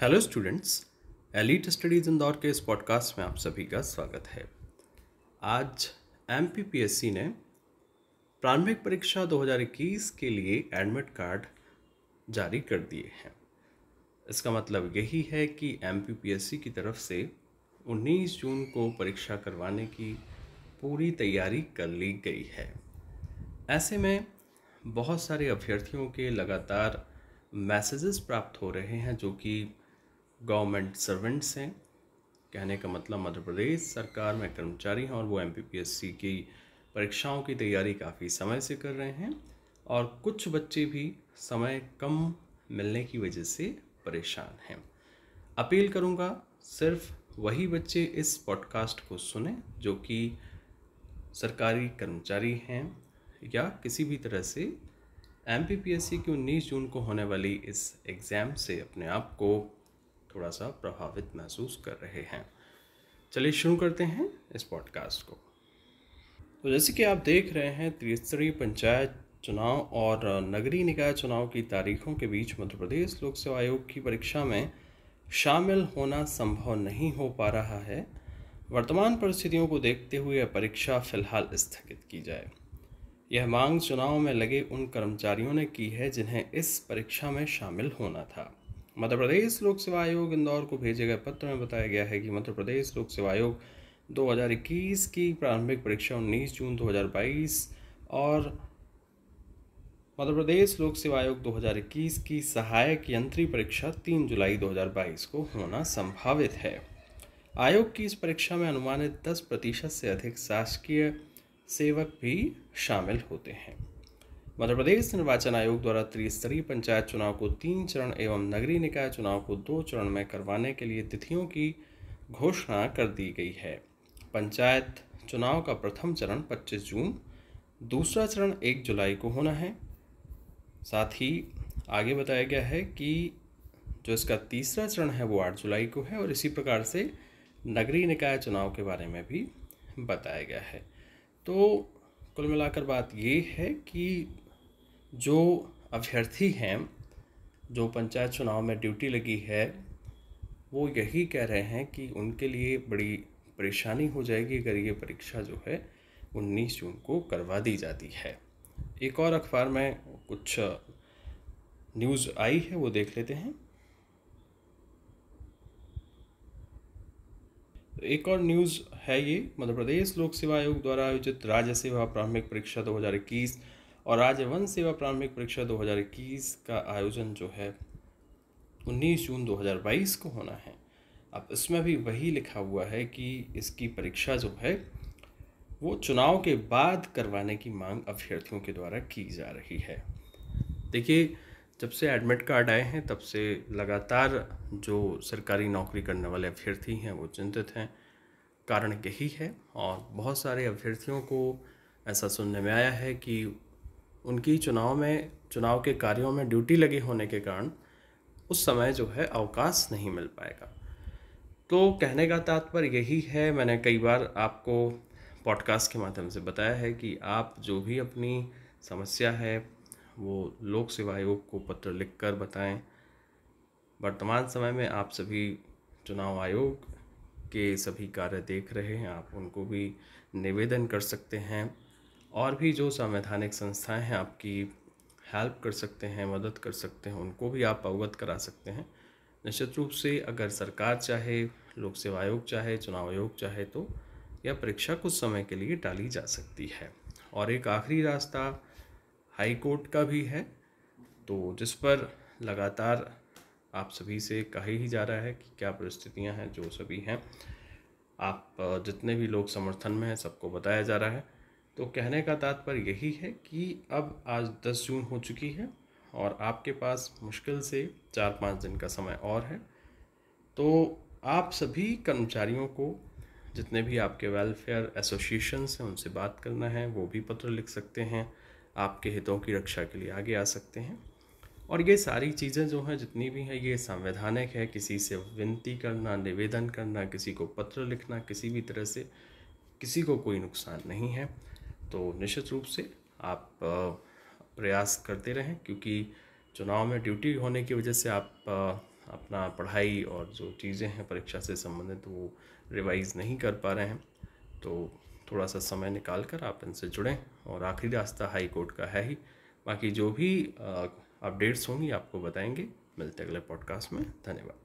hello students elite studies Indore के इस podcast में आप सभी का स्वागत है आज एम ने प्रारंभिक परीक्षा 2021 के लिए एडमिट कार्ड जारी कर दिए हैं इसका मतलब यही है कि एम की तरफ से 19 जून को परीक्षा करवाने की पूरी तैयारी कर ली गई है ऐसे में बहुत सारे अभ्यर्थियों के लगातार मैसेजेस प्राप्त हो रहे हैं जो कि गवर्नमेंट सर्वेंट्स हैं कहने का मतलब मध्य प्रदेश सरकार में कर्मचारी हैं और वो एम की परीक्षाओं की तैयारी काफ़ी समय से कर रहे हैं और कुछ बच्चे भी समय कम मिलने की वजह से परेशान हैं अपील करूंगा सिर्फ वही बच्चे इस पॉडकास्ट को सुने जो कि सरकारी कर्मचारी हैं या किसी भी तरह से M P P S C की उन्नीस जून को होने वाली इस एग्ज़ाम से अपने आप को थोड़ा सा प्रभावित महसूस कर रहे हैं चलिए शुरू करते हैं इस पॉडकास्ट को तो जैसे कि आप देख रहे हैं त्रिस्तरीय पंचायत चुनाव और नगरीय निकाय चुनाव की तारीखों के बीच मध्य प्रदेश लोक सेवा आयोग की परीक्षा में शामिल होना संभव नहीं हो पा रहा है वर्तमान परिस्थितियों को देखते हुए परीक्षा फिलहाल स्थगित की जाए यह मांग चुनाव में लगे उन कर्मचारियों ने की है जिन्हें इस परीक्षा में शामिल होना था मध्य प्रदेश लोक सेवा आयोग इंदौर को भेजे गए पत्र में बताया गया है कि मध्य प्रदेश लोक सेवा आयोग 2021 की प्रारंभिक परीक्षा 19 जून 2022 और मध्य प्रदेश लोक सेवा आयोग 2021 की सहायक यंत्री परीक्षा 3 जुलाई 2022 को होना संभावित है आयोग की इस परीक्षा में अनुमानित 10 प्रतिशत से अधिक शासकीय सेवक भी शामिल होते हैं मध्य प्रदेश निर्वाचन आयोग द्वारा त्रिस्तरीय पंचायत चुनाव को तीन चरण एवं नगरीय निकाय चुनाव को दो चरण में करवाने के लिए तिथियों की घोषणा कर दी गई है पंचायत चुनाव का प्रथम चरण 25 जून दूसरा चरण 1 जुलाई को होना है साथ ही आगे बताया गया है कि जो इसका तीसरा चरण है वो 8 जुलाई को है और इसी प्रकार से नगरीय निकाय चुनाव के बारे में भी बताया गया है तो कुल मिलाकर बात ये है कि जो अभ्यर्थी हैं जो पंचायत चुनाव में ड्यूटी लगी है वो यही कह रहे हैं कि उनके लिए बड़ी परेशानी हो जाएगी अगर ये परीक्षा जो है उन्नीस जून को करवा दी जाती है एक और अखबार में कुछ न्यूज़ आई है वो देख लेते हैं एक और न्यूज़ है ये मध्य प्रदेश लोक सेवा आयोग द्वारा आयोजित राज्य सेवा प्रारंभिक परीक्षा इक्कीस और आज वन सेवा प्रारंभिक परीक्षा 2021 का आयोजन जो है 19 जून 2022 को होना है अब इसमें भी वही लिखा हुआ है कि इसकी परीक्षा जो है वो चुनाव के बाद करवाने की मांग अभ्यर्थियों के द्वारा की जा रही है देखिए जब से एडमिट कार्ड आए हैं तब से लगातार जो सरकारी नौकरी करने वाले अभ्यर्थी हैं वो चिंतित हैं कारण यही है और बहुत सारे अभ्यर्थियों को ऐसा सुनने में आया है कि उनकी चुनाव में चुनाव के कार्यों में ड्यूटी लगी होने के कारण उस समय जो है अवकाश नहीं मिल पाएगा तो कहने का तात्पर्य यही है मैंने कई बार आपको पॉडकास्ट के माध्यम से बताया है कि आप जो भी अपनी समस्या है वो लोक सेवा आयोग को पत्र लिखकर बताएं वर्तमान समय में आप सभी चुनाव आयोग के सभी कार्य देख रहे हैं आप उनको भी निवेदन कर सकते हैं और भी जो संवैधानिक संस्थाएं हैं आपकी हेल्प कर सकते हैं मदद कर सकते हैं उनको भी आप अवगत करा सकते हैं निश्चित रूप से अगर सरकार चाहे लोक सेवा आयोग चाहे चुनाव आयोग चाहे तो यह परीक्षा कुछ समय के लिए टाली जा सकती है और एक आखिरी रास्ता हाई कोर्ट का भी है तो जिस पर लगातार आप सभी से कहा ही जा रहा है कि क्या परिस्थितियां हैं जो सभी हैं आप जितने भी लोग समर्थन में हैं सबको बताया जा रहा है तो कहने का तात्पर्य यही है कि अब आज दस जून हो चुकी है और आपके पास मुश्किल से चार पाँच दिन का समय और है तो आप सभी कर्मचारियों को जितने भी आपके वेलफेयर एसोसिएशन हैं उनसे बात करना है वो भी पत्र लिख सकते हैं आपके हितों की रक्षा के लिए आगे आ सकते हैं और ये सारी चीज़ें जो हैं जितनी भी हैं ये संवैधानिक है किसी से विनती करना निवेदन करना किसी को पत्र लिखना किसी भी तरह से किसी को कोई नुकसान नहीं है तो निश्चित रूप से आप प्रयास करते रहें क्योंकि चुनाव में ड्यूटी होने की वजह से आप अपना पढ़ाई और जो चीज़ें हैं परीक्षा से संबंधित वो रिवाइज नहीं कर पा रहे हैं तो थोड़ा सा समय निकाल कर आप इनसे जुड़ें और आखिरी रास्ता हाई कोर्ट का है ही बाकी जो भी अपडेट्स होंगी आपको बताएंगे मिलते अगले पॉडकास्ट में धन्यवाद